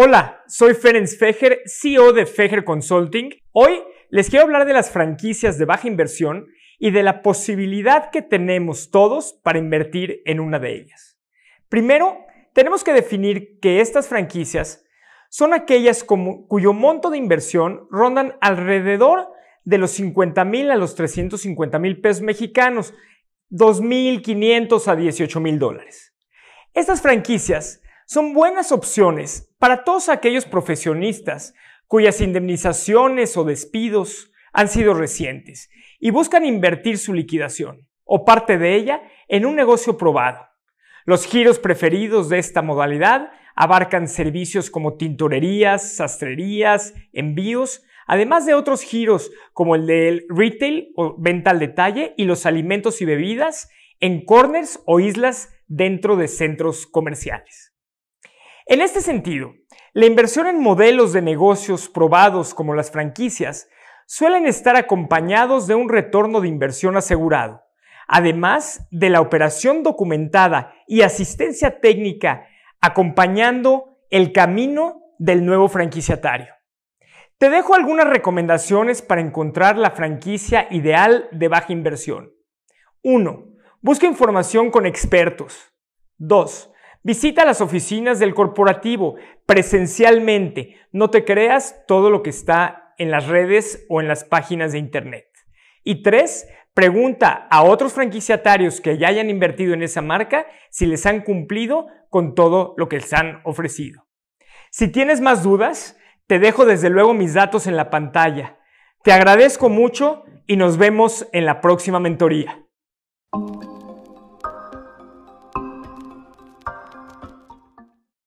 Hola, soy Ferenc Fejer, CEO de Fejer Consulting. Hoy les quiero hablar de las franquicias de baja inversión y de la posibilidad que tenemos todos para invertir en una de ellas. Primero, tenemos que definir que estas franquicias son aquellas cuyo monto de inversión rondan alrededor de los 50 mil a los 350 mil pesos mexicanos, 2.500 a 18 mil dólares. Estas franquicias son buenas opciones para todos aquellos profesionistas cuyas indemnizaciones o despidos han sido recientes y buscan invertir su liquidación o parte de ella en un negocio probado. Los giros preferidos de esta modalidad abarcan servicios como tintorerías, sastrerías, envíos, además de otros giros como el del retail o venta al detalle y los alimentos y bebidas en corners o islas dentro de centros comerciales. En este sentido, la inversión en modelos de negocios probados como las franquicias suelen estar acompañados de un retorno de inversión asegurado, además de la operación documentada y asistencia técnica acompañando el camino del nuevo franquiciatario. Te dejo algunas recomendaciones para encontrar la franquicia ideal de baja inversión. 1. Busca información con expertos. 2. Visita las oficinas del corporativo presencialmente. No te creas todo lo que está en las redes o en las páginas de Internet. Y tres, pregunta a otros franquiciatarios que ya hayan invertido en esa marca si les han cumplido con todo lo que les han ofrecido. Si tienes más dudas, te dejo desde luego mis datos en la pantalla. Te agradezco mucho y nos vemos en la próxima mentoría.